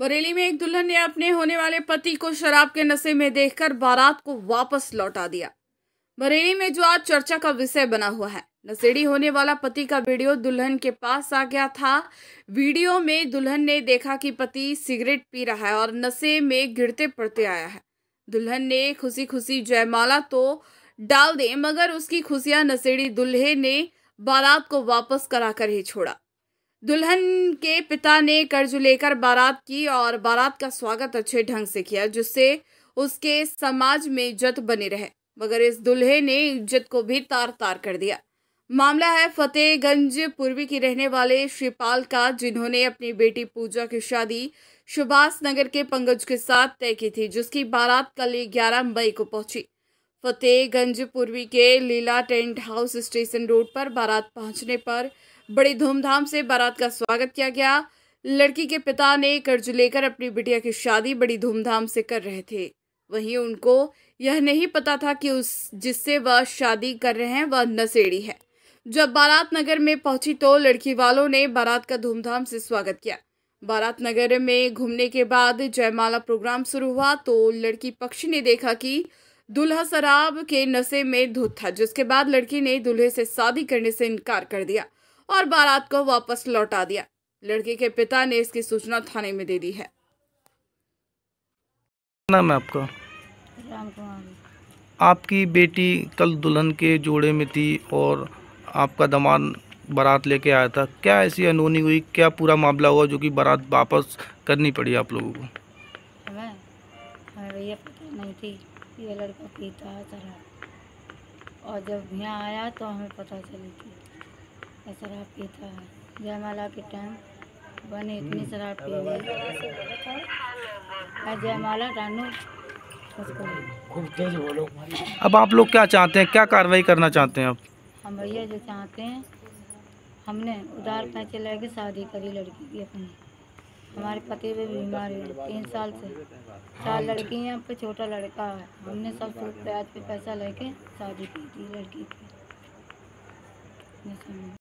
बरेली में एक दुल्हन ने अपने होने वाले पति को शराब के नशे में देखकर बारात को वापस लौटा दिया बरेली में जो आज चर्चा का विषय बना हुआ है नशेड़ी होने वाला पति का वीडियो दुल्हन के पास आ गया था वीडियो में दुल्हन ने देखा कि पति सिगरेट पी रहा है और नशे में गिरते पड़ते आया है दुल्हन ने खुशी खुशी जयमाला तो डाल दे मगर उसकी खुशियां नशेड़ी दुल्हे ने बारात को वापस कराकर ही छोड़ा दुल्हन के पिता ने कर्ज लेकर बारात की और बारात का स्वागत अच्छे ढंग से किया जिससे उसके समाज में इज्जत बनी रहे मगर इस दुल्हे ने इज्जत को भी तार तार कर दिया मामला है फतेहगंज पूर्वी की रहने वाले श्रीपाल का जिन्होंने अपनी बेटी पूजा की शादी सुभाष नगर के पंकज के साथ तय की थी जिसकी बारात कल ग्यारह मई को पहुंची फतेहगंज पूर्वी के Leela tent house station road पर बारात पहुंचने पर बड़ी धूमधाम से बारात का स्वागत किया गया लड़की के पिता ने कर्ज लेकर अपनी बिटिया की शादी बड़ी धूमधाम से कर रहे थे वहीं उनको यह नहीं पता था कि उस जिससे वह शादी कर रहे हैं वह नशेड़ी है जब बारात नगर में पहुंची तो लड़की वालों ने बारात का धूमधाम से स्वागत किया बारात नगर में घूमने के बाद जयमाला प्रोग्राम शुरू हुआ तो लड़की पक्षी ने देखा कि दूल्हा शराब के नशे में धुत था जिसके बाद लड़की ने दूल्हे से शादी करने से इनकार कर दिया और बारात को वापस लौटा दिया लड़की के पिता ने इसकी सूचना थाने में दे दी है नाम है आपका आपकी बेटी कल दुल्हन के जोड़े में थी और आपका दमान बारात लेके आया था क्या ऐसी अनहोनी हुई क्या पूरा मामला हुआ जो कि बारात वापस करनी पड़ी आप लोगों को तो नहीं थी ये लड़का पीता है शराब और जब यहाँ आया तो हमें पता चली कि शराब पीता है जयमाला के टाइम बने इतनी हम्म। शराब पी गई जयमाला टानू खूब तेज बोलो अब आप लोग क्या चाहते हैं क्या कार्रवाई करना चाहते हैं आप हम भैया जो चाहते हैं हमने उधार पैसे लेके शादी करी लड़की की अपनी हमारे पति भी बीमार है तीन साल से चार हैं पे छोटा लड़का है हमने सब सूट प्याज पे पैसा लेके शादी की थी लड़की की